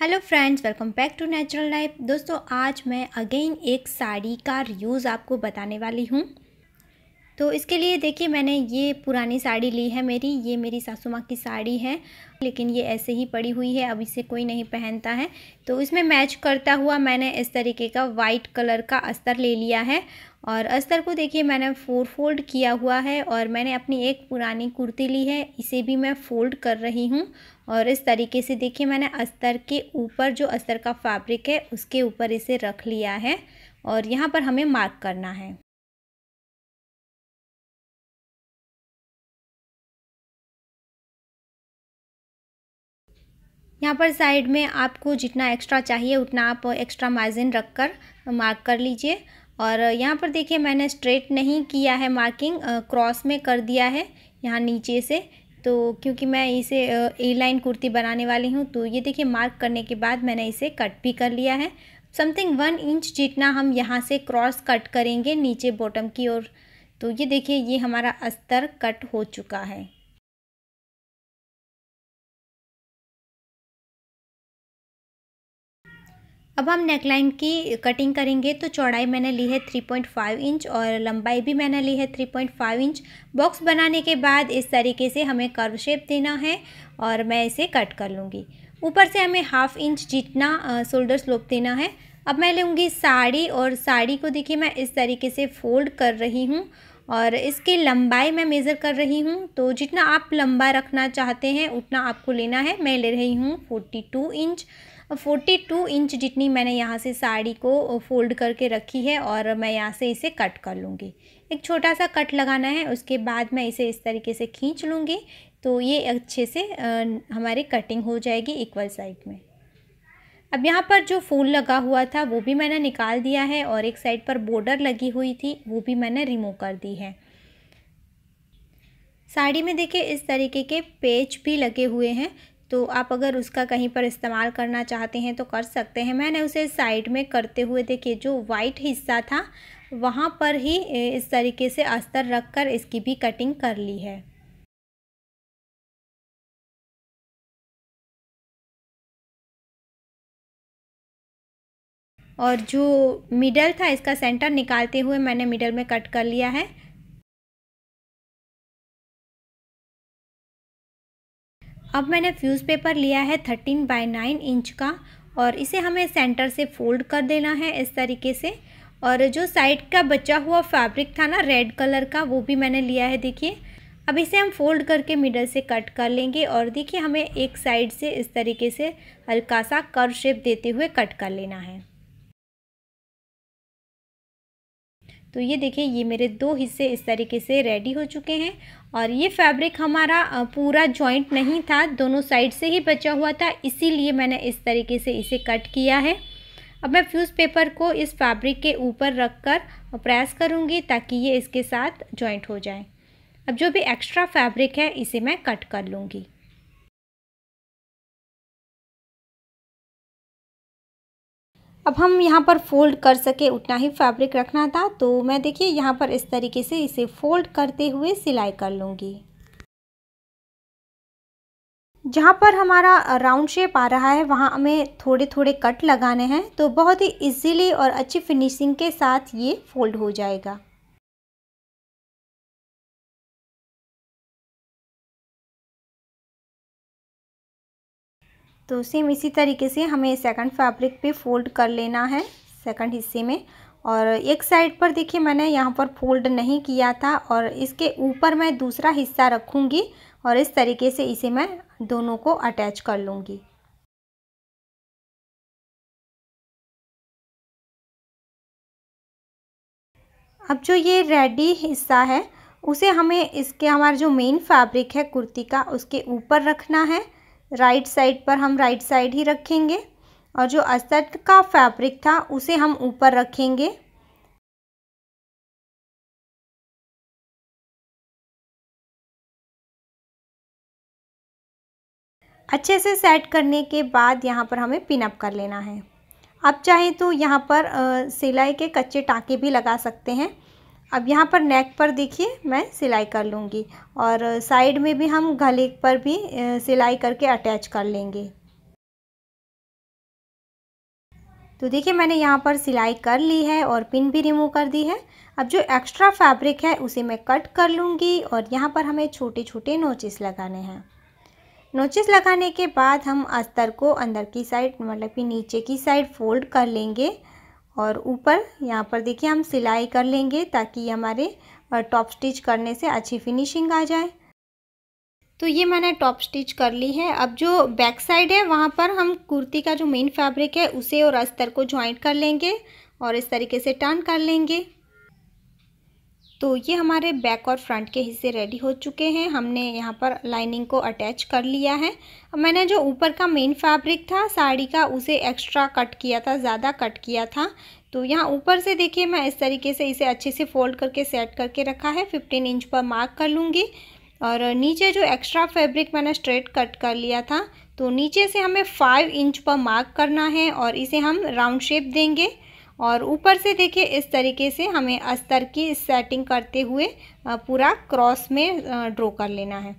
hello friends welcome back to natural life दोस्तों आज मैं अगेन एक साड़ी का रिव्यूज़ आपको बताने वाली हूँ तो इसके लिए देखिए मैंने ये पुरानी साड़ी ली है मेरी ये मेरी सासू माँ की साड़ी है लेकिन ये ऐसे ही पड़ी हुई है अब इसे कोई नहीं पहनता है तो इसमें मैच करता हुआ मैंने इस तरीके का वाइट कलर का अस्तर ले लिया है और अस्तर को देखिए मैंने फोर फोल्ड किया हुआ है और मैंने अपनी एक पुरानी कुर्ती ली है इसे भी मैं फोल्ड कर रही हूँ और इस तरीके से देखिए मैंने अस्तर के ऊपर जो अस्तर का फैब्रिक है उसके ऊपर इसे रख लिया है और यहाँ पर हमें मार्क करना है यहाँ पर साइड में आपको जितना एक्स्ट्रा चाहिए उतना आप एक्स्ट्रा मार्जिन रख कर मार्क कर लीजिए और यहाँ पर देखिए मैंने स्ट्रेट नहीं किया है मार्किंग क्रॉस में कर दिया है यहाँ नीचे से तो क्योंकि मैं इसे ए लाइन कुर्ती बनाने वाली हूँ तो ये देखिए मार्क करने के बाद मैंने इसे कट भी कर लिया है समथिंग वन इंच जितना हम यहाँ से क्रॉस कट करेंगे नीचे बॉटम की ओर तो ये देखिए ये हमारा अस्तर कट हो चुका है अब हम नेकलाइन की कटिंग करेंगे तो चौड़ाई मैंने ली है 3.5 इंच और लंबाई भी मैंने ली है 3.5 इंच बॉक्स बनाने के बाद इस तरीके से हमें कर्व शेप देना है और मैं इसे कट कर लूँगी ऊपर से हमें हाफ इंच जितना शोल्डर स्लोप देना है अब मैं लूँगी साड़ी और साड़ी को देखिए मैं इस तरीके से फोल्ड कर रही हूँ और इसकी लंबाई मैं मेज़र कर रही हूँ तो जितना आप लंबा रखना चाहते हैं उतना आपको लेना है मैं ले रही हूँ 42 इंच फोर्टी टू इंच जितनी मैंने यहाँ से साड़ी को फोल्ड करके रखी है और मैं यहाँ से इसे कट कर लूँगी एक छोटा सा कट लगाना है उसके बाद मैं इसे इस तरीके से खींच लूँगी तो ये अच्छे से हमारी कटिंग हो जाएगी इक्वल साइड में अब यहाँ पर जो फूल लगा हुआ था वो भी मैंने निकाल दिया है और एक साइड पर बॉर्डर लगी हुई थी वो भी मैंने रिमूव कर दी है साड़ी में देखिए इस तरीके के पेच भी लगे हुए हैं तो आप अगर उसका कहीं पर इस्तेमाल करना चाहते हैं तो कर सकते हैं मैंने उसे साइड में करते हुए देखिए जो वाइट हिस्सा था वहाँ पर ही इस तरीके से अस्तर रख कर इसकी भी कटिंग कर ली है और जो मिडल था इसका सेंटर निकालते हुए मैंने मिडल में कट कर लिया है अब मैंने फ्यूज़ पेपर लिया है थर्टीन बाई नाइन इंच का और इसे हमें सेंटर से फोल्ड कर देना है इस तरीके से और जो साइड का बचा हुआ फैब्रिक था ना रेड कलर का वो भी मैंने लिया है देखिए अब इसे हम फोल्ड करके मिडल से कट कर लेंगे और देखिए हमें एक साइड से इस तरीके से हल्का सा कर शेप देते हुए कट कर लेना है तो ये देखिए ये मेरे दो हिस्से इस तरीके से रेडी हो चुके हैं और ये फैब्रिक हमारा पूरा जॉइंट नहीं था दोनों साइड से ही बचा हुआ था इसीलिए मैंने इस तरीके से इसे कट किया है अब मैं फ्यूज़ पेपर को इस फैब्रिक के ऊपर रख कर प्रेस करूँगी ताकि ये इसके साथ जॉइंट हो जाए अब जो भी एक्स्ट्रा फैब्रिक है इसे मैं कट कर लूँगी अब हम यहाँ पर फोल्ड कर सके उतना ही फैब्रिक रखना था तो मैं देखिए यहाँ पर इस तरीके से इसे फोल्ड करते हुए सिलाई कर लूँगी जहाँ पर हमारा राउंड शेप आ रहा है वहाँ हमें थोड़े थोड़े कट लगाने हैं तो बहुत ही इजीली और अच्छी फिनिशिंग के साथ ये फोल्ड हो जाएगा तो सेम इसी तरीके से हमें सेकंड फैब्रिक पे फोल्ड कर लेना है सेकंड हिस्से में और एक साइड पर देखिए मैंने यहाँ पर फोल्ड नहीं किया था और इसके ऊपर मैं दूसरा हिस्सा रखूँगी और इस तरीके से इसे मैं दोनों को अटैच कर लूँगी अब जो ये रेडी हिस्सा है उसे हमें इसके हमारा जो मेन फैब्रिक है कुर्ती का उसके ऊपर रखना है राइट साइड पर हम राइट साइड ही रखेंगे और जो अस्तर का फैब्रिक था उसे हम ऊपर रखेंगे अच्छे से सेट करने के बाद यहाँ पर हमें पिनअप कर लेना है आप चाहें तो यहाँ पर सिलाई के कच्चे टाँके भी लगा सकते हैं अब यहाँ पर नेक पर देखिए मैं सिलाई कर लूँगी और साइड में भी हम गले पर भी सिलाई करके अटैच कर लेंगे तो देखिए मैंने यहाँ पर सिलाई कर ली है और पिन भी रिमूव कर दी है अब जो एक्स्ट्रा फैब्रिक है उसे मैं कट कर लूँगी और यहाँ पर हमें छोटे छोटे नोचेस लगाने हैं नोचेस लगाने के बाद हम अस्तर को अंदर की साइड मतलब कि नीचे की साइड फोल्ड कर लेंगे और ऊपर यहाँ पर देखिए हम सिलाई कर लेंगे ताकि हमारे टॉप स्टिच करने से अच्छी फिनिशिंग आ जाए तो ये मैंने टॉप स्टिच कर ली है अब जो बैक साइड है वहाँ पर हम कुर्ती का जो मेन फैब्रिक है उसे और अस्तर को ज्वाइंट कर लेंगे और इस तरीके से टर्न कर लेंगे तो ये हमारे बैक और फ्रंट के हिस्से रेडी हो चुके हैं हमने यहाँ पर लाइनिंग को अटैच कर लिया है अब मैंने जो ऊपर का मेन फैब्रिक था साड़ी का उसे एक्स्ट्रा कट किया था ज़्यादा कट किया था तो यहाँ ऊपर से देखिए मैं इस तरीके से इसे अच्छे से फोल्ड करके सेट करके रखा है फिफ्टीन इंच पर मार्क कर लूँगी और नीचे जो एक्स्ट्रा फैब्रिक मैंने स्ट्रेट कट कर लिया था तो नीचे से हमें फाइव इंच पर मार्क करना है और इसे हम राउंड शेप देंगे और ऊपर से देखिए इस तरीके से हमें अस्तर की सेटिंग करते हुए पूरा क्रॉस में ड्रॉ कर लेना है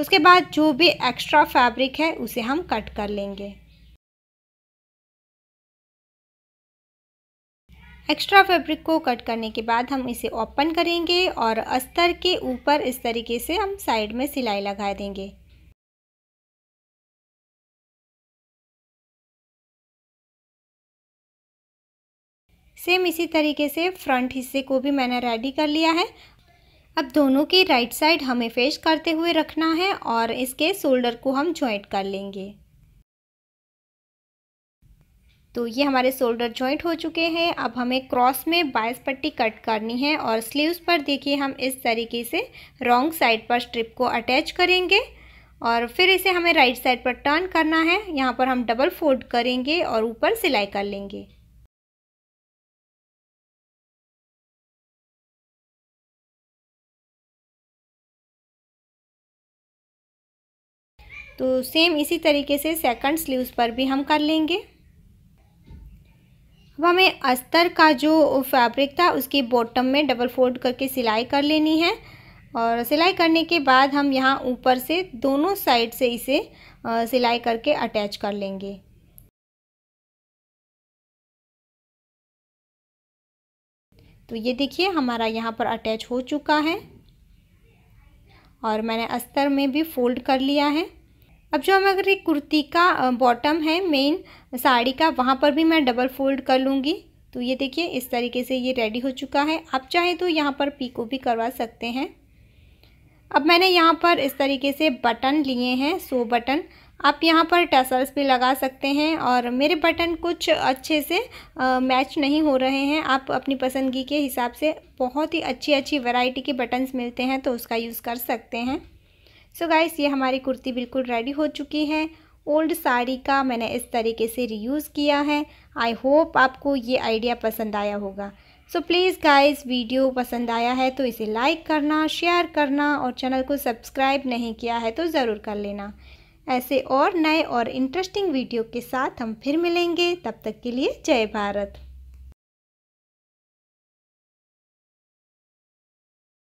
उसके बाद जो भी एक्स्ट्रा फैब्रिक है उसे हम कट कर लेंगे एक्स्ट्रा फैब्रिक को कट करने के बाद हम इसे ओपन करेंगे और अस्तर के ऊपर इस तरीके से हम साइड में सिलाई लगा देंगे सेम इसी तरीके से फ्रंट हिस्से को भी मैंने रेडी कर लिया है अब दोनों की राइट साइड हमें फेस करते हुए रखना है और इसके शोल्डर को हम ज्वाइंट कर लेंगे तो ये हमारे शोल्डर जॉइंट हो चुके हैं अब हमें क्रॉस में बायस पट्टी कट करनी है और स्लीव्स पर देखिए हम इस तरीके से रॉन्ग साइड पर स्ट्रिप को अटैच करेंगे और फिर इसे हमें राइट साइड पर टर्न करना है यहाँ पर हम डबल फोल्ड करेंगे और ऊपर सिलाई कर लेंगे तो सेम इसी तरीके से सेकंड स्लीव्स पर भी हम कर लेंगे अब हमें अस्तर का जो फैब्रिक था उसकी बॉटम में डबल फोल्ड करके सिलाई कर लेनी है और सिलाई करने के बाद हम यहाँ ऊपर से दोनों साइड से इसे सिलाई करके अटैच कर लेंगे तो ये देखिए हमारा यहाँ पर अटैच हो चुका है और मैंने अस्तर में भी फोल्ड कर लिया है अब जो हम अगर एक कुर्ती का बॉटम है मेन साड़ी का वहाँ पर भी मैं डबल फोल्ड कर लूँगी तो ये देखिए इस तरीके से ये रेडी हो चुका है आप चाहे तो यहाँ पर पीको भी करवा सकते हैं अब मैंने यहाँ पर इस तरीके से बटन लिए हैं सो बटन आप यहाँ पर टसल्स भी लगा सकते हैं और मेरे बटन कुछ अच्छे से आ, मैच नहीं हो रहे हैं आप अपनी पसंदगी के हिसाब से बहुत ही अच्छी अच्छी वैरायटी के बटन्स मिलते हैं तो उसका यूज़ कर सकते हैं सो so गाइस ये हमारी कुर्ती बिल्कुल रेडी हो चुकी है ओल्ड साड़ी का मैंने इस तरीके से रीयूज़ किया है आई होप आपको ये आइडिया पसंद आया होगा सो प्लीज़ गाइस वीडियो पसंद आया है तो इसे लाइक करना शेयर करना और चैनल को सब्सक्राइब नहीं किया है तो ज़रूर कर लेना ऐसे और नए और इंटरेस्टिंग वीडियो के साथ हम फिर मिलेंगे तब तक के लिए जय भारत